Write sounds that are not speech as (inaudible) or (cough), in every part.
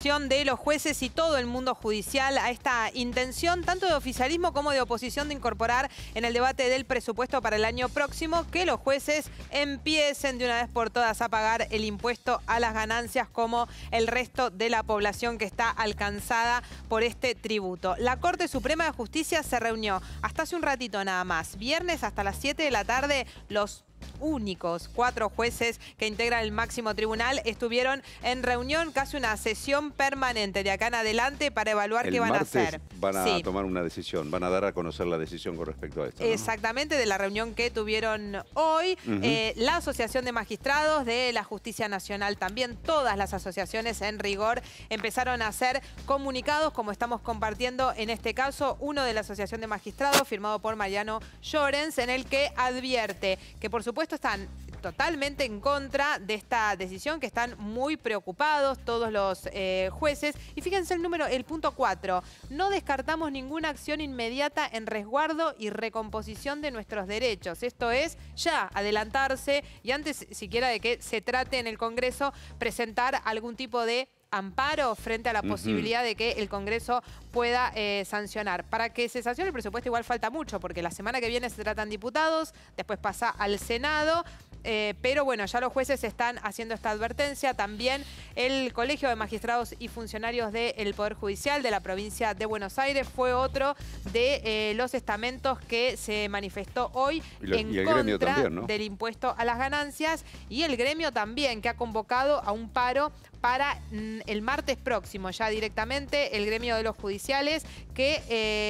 de los jueces y todo el mundo judicial a esta intención tanto de oficialismo como de oposición de incorporar en el debate del presupuesto para el año próximo que los jueces empiecen de una vez por todas a pagar el impuesto a las ganancias como el resto de la población que está alcanzada por este tributo. La Corte Suprema de Justicia se reunió hasta hace un ratito nada más, viernes hasta las 7 de la tarde los únicos. Cuatro jueces que integran el máximo tribunal estuvieron en reunión, casi una sesión permanente de acá en adelante para evaluar qué van a hacer. Van a tomar una decisión, van a dar a conocer la decisión con respecto a esto. Exactamente, de la reunión que tuvieron hoy. Eh, la Asociación de Magistrados de la Justicia Nacional también, todas las asociaciones en rigor empezaron a hacer comunicados, como estamos compartiendo en este caso, uno de la Asociación de Magistrados, firmado por Mariano Llorens, en el que advierte que por supuesto están totalmente en contra de esta decisión, que están muy preocupados todos los eh, jueces. Y fíjense el número, el punto cuatro No descartamos ninguna acción inmediata en resguardo y recomposición de nuestros derechos. Esto es ya adelantarse y antes siquiera de que se trate en el Congreso presentar algún tipo de amparo frente a la posibilidad de que el Congreso pueda eh, sancionar. Para que se sancione el presupuesto igual falta mucho, porque la semana que viene se tratan diputados, después pasa al Senado. Eh, pero bueno, ya los jueces están haciendo esta advertencia. También el Colegio de Magistrados y Funcionarios del Poder Judicial de la provincia de Buenos Aires fue otro de eh, los estamentos que se manifestó hoy en contra del impuesto a las ganancias y el gremio también que ha convocado a un paro para mm, el martes próximo ya directamente el gremio de los judiciales que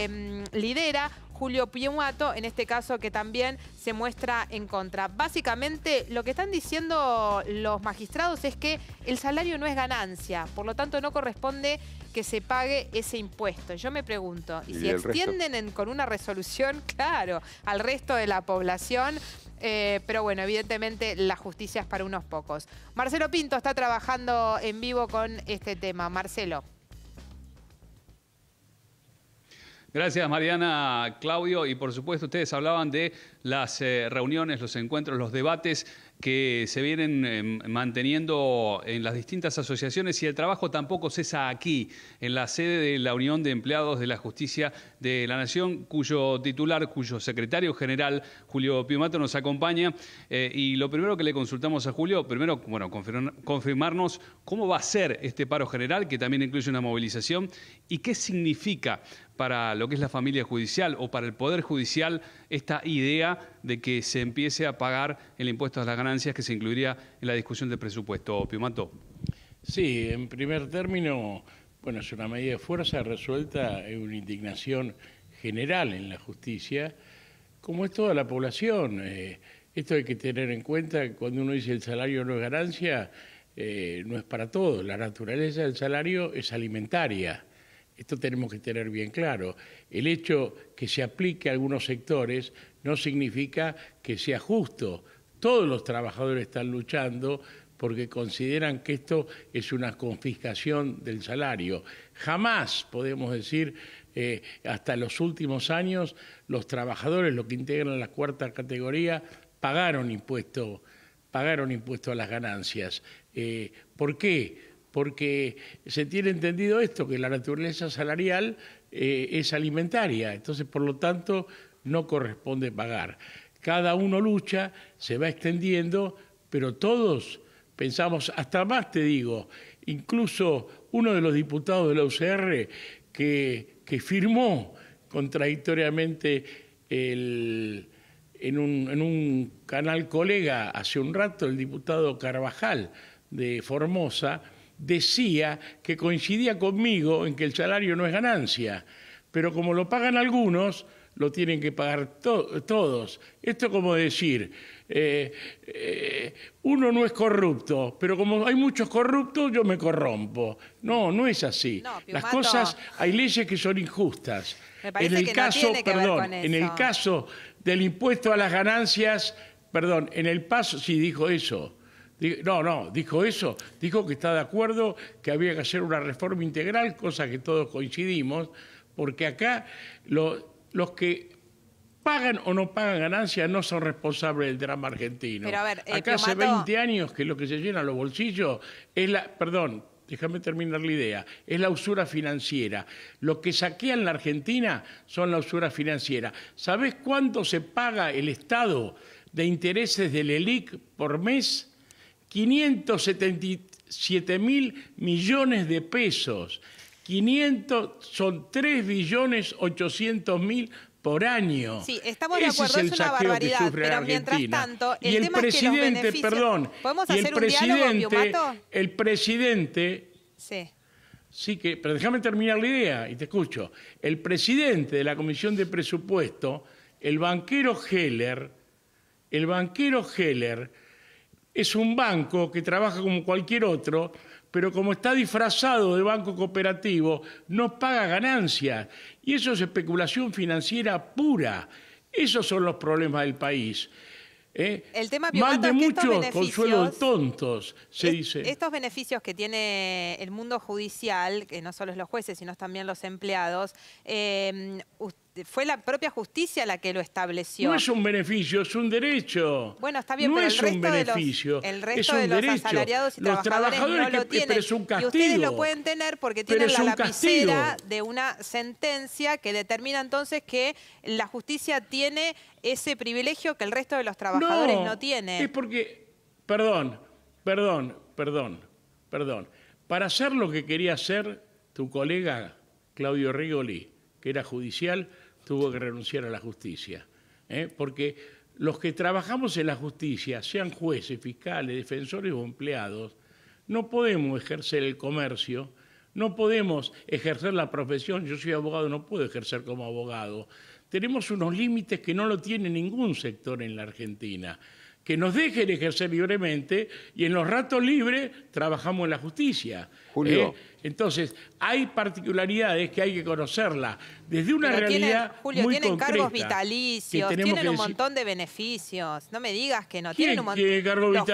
em, lidera Julio Piemuato, en este caso que también se muestra en contra. Básicamente lo que están diciendo los magistrados es que el salario no es ganancia, por lo tanto no corresponde que se pague ese impuesto. Yo me pregunto, ¿y, si extienden con una resolución, (laughs) claro, al resto de la población? Eh, pero bueno, evidentemente la justicia es para unos pocos. Marcelo Pinto está trabajando en vivo con este tema. Marcelo. Gracias, Mariana, Claudio. Y por supuesto, ustedes hablaban de las eh, reuniones, los encuentros, los debates que se vienen em, manteniendo en las distintas asociaciones y el trabajo tampoco cesa aquí, en la sede de la Unión de Empleados de la Justicia de la Nación, cuyo titular, cuyo secretario general, Julio Piomato, nos acompaña. Eh, y lo primero que le consultamos a Julio, primero, bueno, confirmarnos cómo va a ser este paro general, que también incluye una movilización, y qué significa para lo que es la familia judicial o para el Poder Judicial esta idea de que se empiece a pagar el impuesto a las ganancias que se incluiría en la discusión del presupuesto. Piumato. Sí, en primer término, bueno, es una medida de fuerza resuelta en una indignación general en la justicia, como es toda la población. Eh, esto hay que tener en cuenta cuando uno dice el salario no es ganancia, eh, no es para todos. La naturaleza del salario es alimentaria. Esto tenemos que tener bien claro. El hecho que se aplique a algunos sectores no significa que sea justo. Todos los trabajadores están luchando porque consideran que esto es una confiscación del salario. Jamás podemos decir, eh, hasta los últimos años, los trabajadores, los que integran la cuarta categoría, pagaron impuesto, a las ganancias. Eh, ¿Por qué? porque se tiene entendido esto, que la naturaleza salarial eh, es alimentaria, entonces por lo tanto no corresponde pagar. Cada uno lucha, se va extendiendo, pero todos pensamos, hasta más te digo, incluso uno de los diputados de la UCR que, firmó contradictoriamente en un canal colega hace un rato, el diputado Carvajal de Formosa, decía que coincidía conmigo en que el salario no es ganancia, pero como lo pagan algunos, lo tienen que pagar todos. Esto es como decir, eh, eh, uno no es corrupto, pero como hay muchos corruptos, yo me corrompo. No, no es así. Las cosas, hay leyes que son injustas. en el caso, perdón, en el caso del impuesto a las ganancias, perdón, en el paso, sí dijo eso, no, no, dijo eso, dijo que está de acuerdo que había que hacer una reforma integral, cosa que todos coincidimos, porque acá los que pagan o no pagan ganancias no son responsables del drama argentino. Eh, acá hace 20 años que lo que se llena los bolsillos es la, perdón, déjame terminar la idea, es la usura financiera. Lo que saquean la Argentina son la usura financiera. ¿Sabés cuánto se paga el Estado de intereses del ELIC por mes? 577 mil millones de pesos. 500 son 3.800.000 billones por año. Sí, estamos Ese de acuerdo, es, el saqueo una barbaridad, pero mientras tanto, el, y el tema presidente, perdón, ¿podemos hacer el presidente, el presidente Sí. Sí que, pero déjame terminar la idea y te escucho. El presidente de la Comisión de Presupuesto, el banquero Heller, el banquero Heller es un banco que trabaja como cualquier otro, pero como está disfrazado de banco cooperativo, no paga ganancias. Y eso es especulación financiera pura. Esos son los problemas del país. ¿eh? El tema de muchos, consuelos tontos, se dice. Estos beneficios que tiene el mundo judicial, que no solo es los jueces, sino también los empleados, usted eh, fue la propia justicia la que lo estableció. No es un beneficio, es un derecho. Bueno, está bien, no pero el resto un beneficio, de los, resto de los asalariados y trabajadores, no lo tienen. Y ustedes lo pueden tener porque tienen la lapicera de una sentencia que determina entonces que la justicia tiene ese privilegio que el resto de los trabajadores no, no tiene. Es porque, perdón, perdón, perdón, perdón. Para hacer lo que quería hacer tu colega Claudio Rigoli, que era judicial, tuvo que renunciar a la justicia. ¿eh? Porque los que trabajamos en la justicia, sean jueces, fiscales, defensores o empleados, no podemos ejercer el comercio, no podemos ejercer la profesión. Yo soy abogado, no puedo ejercer como abogado. Tenemos unos límites que no lo tiene ningún sector en la Argentina que nos dejen ejercer libremente y en los ratos libres trabajamos en la justicia. Julio. ¿eh? Entonces, hay particularidades que hay que conocerlas desde una realidad Julio, tienen cargos vitalicios, tienen un montón de beneficios. No me digas que no tienen un montón. de cargo los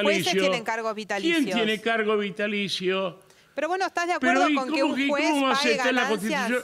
cargos vitalicios. ¿Quién tiene cargo vitalicio? Pero bueno, ¿estás de acuerdo con que un juez cómo En la Constitución?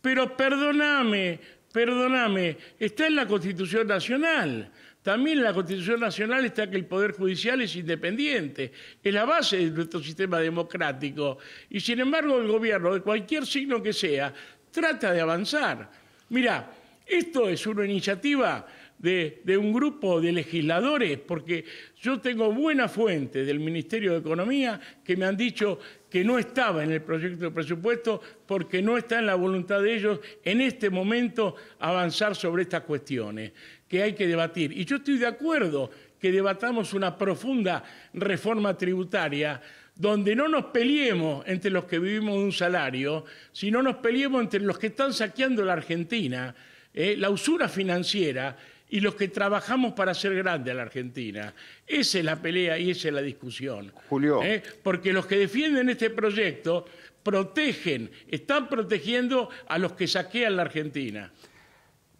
Pero perdóname, perdóname, está en la Constitución Nacional. También en la Constitución Nacional está que el Poder Judicial es independiente, es la base de nuestro sistema democrático. Y sin embargo, el gobierno, de cualquier signo que sea, trata de avanzar. Mirá, esto es una iniciativa de, un grupo de legisladores, porque yo tengo buena fuente del Ministerio de Economía que me han dicho que no estaba en el proyecto de presupuesto porque no está en la voluntad de ellos en este momento avanzar sobre estas cuestiones que hay que debatir. Y yo estoy de acuerdo que debatamos una profunda reforma tributaria donde no nos peleemos entre los que vivimos de un salario, sino nos peleemos entre los que están saqueando la Argentina, eh, la usura financiera y los que trabajamos para hacer grande a la Argentina. Esa es la pelea y esa es la discusión. Julio. Eh, porque los que defienden este proyecto protegen, están protegiendo a los que saquean la Argentina.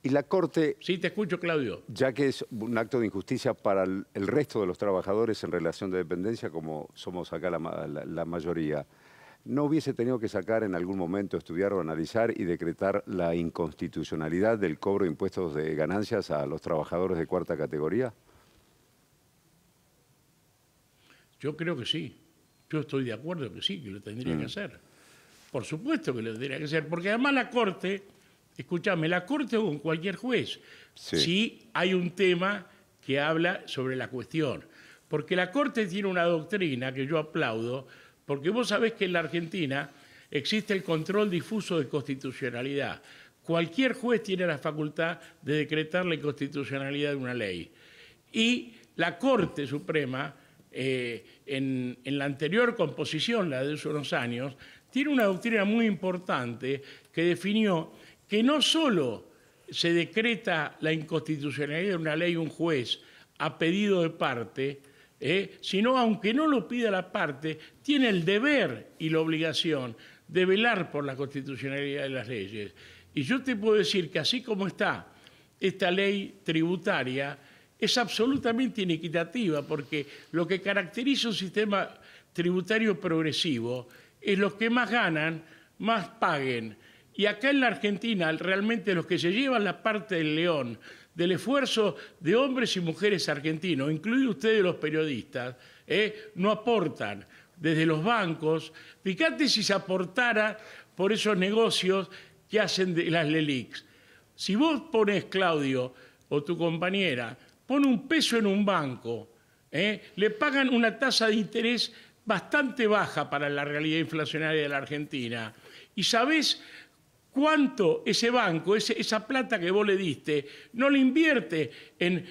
Y la Corte... Sí, te escucho, Claudio. Ya que es un acto de injusticia para el resto de los trabajadores en relación de dependencia, como somos acá la, mayoría, ¿no hubiese tenido que sacar en algún momento, estudiar o analizar y decretar la inconstitucionalidad del cobro de impuestos de ganancias a los trabajadores de cuarta categoría? Yo creo que sí. Yo estoy de acuerdo que sí, que lo tendría que mm. hacer. Por supuesto que lo tendría que hacer, porque además la Corte Escúchame, la Corte o cualquier juez, si hay un tema que habla sobre la cuestión. Porque la Corte tiene una doctrina que yo aplaudo, porque vos sabés que en la Argentina existe el control difuso de constitucionalidad. Cualquier juez tiene la facultad de decretar la inconstitucionalidad de una ley. Y la Corte Suprema, eh, en, en, la anterior composición, la de hace unos años, tiene una doctrina muy importante que definió que no solo se decreta la inconstitucionalidad de una ley un juez a pedido de parte, eh, sino aunque no lo pida la parte, tiene el deber y la obligación de velar por la constitucionalidad de las leyes. Y yo te puedo decir que así como está esta ley tributaria, es absolutamente inequitativa, porque lo que caracteriza un sistema tributario progresivo es los que más ganan, más paguen. Y acá en la Argentina, realmente los que se llevan la parte del león, del esfuerzo de hombres y mujeres argentinos, incluidos ustedes los periodistas, eh, no aportan desde los bancos. Fíjate si se aportara por esos negocios que hacen las LELIX. Si vos pones, Claudio, o tu compañera, pone un peso en un banco, eh, le pagan una tasa de interés bastante baja para la realidad inflacionaria de la Argentina. Y sabés cuánto ese banco, esa plata que vos le diste, no le invierte en,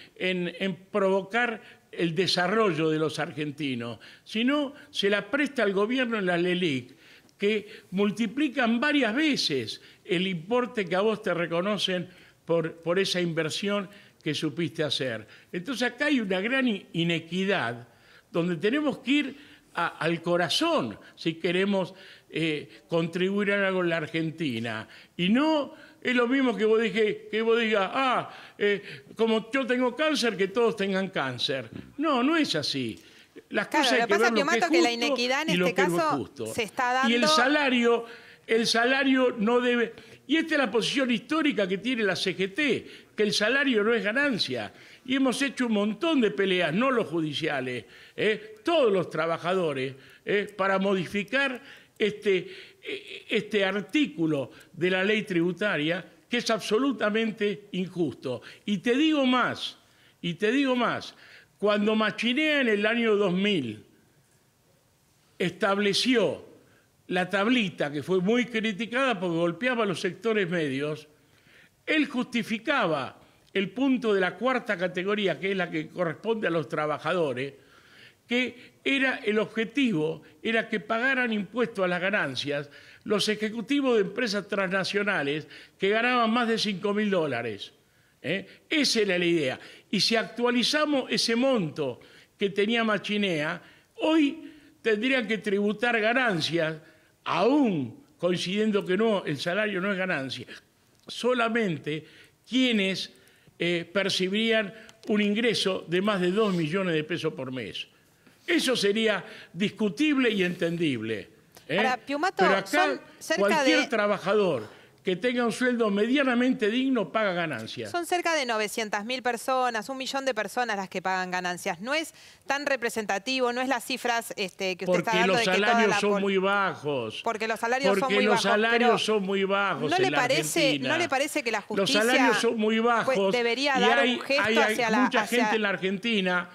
provocar el desarrollo de los argentinos, sino se la presta al gobierno en la LELIC, que multiplican varias veces el importe que a vos te reconocen por esa inversión que supiste hacer. Entonces acá hay una gran inequidad, donde tenemos que ir al corazón si queremos eh, contribuir a algo en la Argentina. Y no es lo mismo que vos, dije, que vos digas, ah, eh, como yo tengo cáncer, que todos tengan cáncer. No, no es así. Las cosas que, pasa, que, es que la inequidad en este caso se está dando... Y el salario, el salario no debe y esta es la posición histórica que tiene la CGT, que el salario no es ganancia. Y hemos hecho un montón de peleas, no los judiciales, ¿eh? todos los trabajadores, ¿eh? para modificar este, eh, este artículo de la ley tributaria que es absolutamente injusto. Y te digo más, y te digo más, cuando Machinea en el año 2000 estableció la tablita, que fue muy criticada porque golpeaba a los sectores medios, él justificaba el punto de la cuarta categoría, que es la que corresponde a los trabajadores, que era el objetivo, era que pagaran impuestos a las ganancias los ejecutivos de empresas transnacionales que ganaban más de 5 mil dólares. ¿eh? Esa era la idea. Y si actualizamos ese monto que tenía Machinea, hoy tendrían que tributar ganancias aún coincidiendo que no, el salario no es ganancia, solamente quienes eh, percibirían un ingreso de más de 2 millones de pesos por mes. Eso sería discutible y entendible. ¿eh? Pero cualquier trabajador que tenga un sueldo medianamente digno paga ganancias. Son cerca de 900.000 personas, un millón de personas las que pagan ganancias. No es tan representativo, no es las cifras este, que usted está dando. Porque los salarios son muy bajos. Porque los salarios son muy bajos. los salarios son muy bajos. ¿no le, parece, ¿No le parece que la justicia. son muy bajos. debería dar un gesto hacia la. gente en la Argentina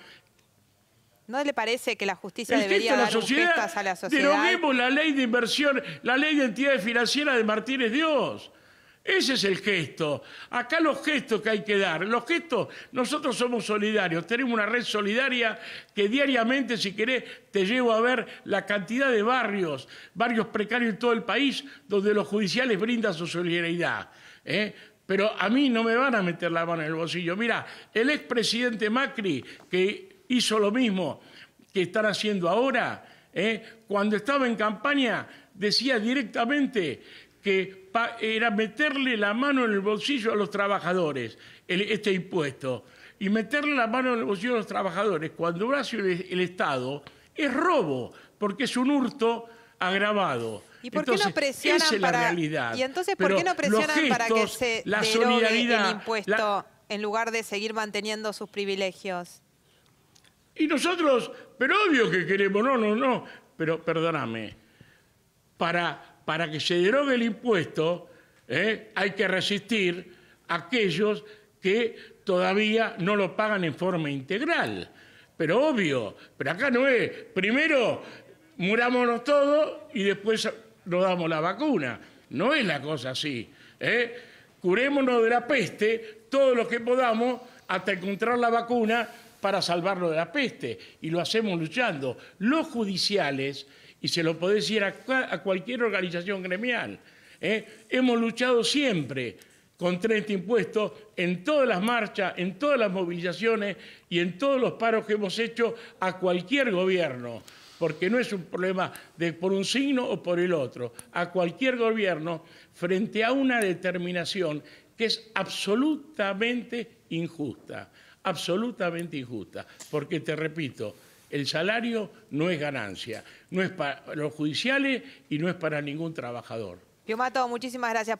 ¿No le parece que la justicia debería dar sociedad, a la sociedad? Deroguemos la ley de inversión, la ley de entidades financieras de Martínez Dios. Ese es el gesto. Acá los gestos que hay que dar. Los gestos, nosotros somos solidarios, tenemos una red solidaria que diariamente, si querés, te llevo a ver la cantidad de barrios, barrios precarios en todo el país, donde los judiciales brindan su solidaridad. ¿eh? Pero a mí no me van a meter la mano en el bolsillo. Mira, el expresidente Macri, que hizo lo mismo que están haciendo ahora. ¿eh? Cuando estaba en campaña decía directamente que era meterle la mano en el bolsillo a los trabajadores, este impuesto, y meterle la mano en el bolsillo a los trabajadores cuando hace el, el Estado es robo, porque es un hurto agravado. ¿Y por qué no presionan para, ¿Y entonces por qué no presionan para que se la el impuesto en lugar de seguir manteniendo sus privilegios? Y nosotros, pero obvio que queremos, no, no, no, pero perdóname, para, para que se derogue el impuesto ¿eh? hay que resistir a aquellos que todavía no lo pagan en forma integral. Pero obvio, pero acá no es, primero murámonos todos y después nos damos la vacuna. No es la cosa así. ¿eh? Curémonos de la peste todo lo que podamos hasta encontrar la vacuna para salvarlo de la peste y lo hacemos luchando. Los judiciales, y se lo puede decir a, cualquier organización gremial, ¿eh? hemos luchado siempre contra este impuesto en todas las marchas, en todas las movilizaciones y en todos los paros que hemos hecho a cualquier gobierno, porque no es un problema de por un signo o por el otro, a cualquier gobierno frente a una determinación que es absolutamente injusta absolutamente injusta, porque te repito, el salario no es ganancia, no es para los judiciales y no es para ningún trabajador. muchísimas gracias.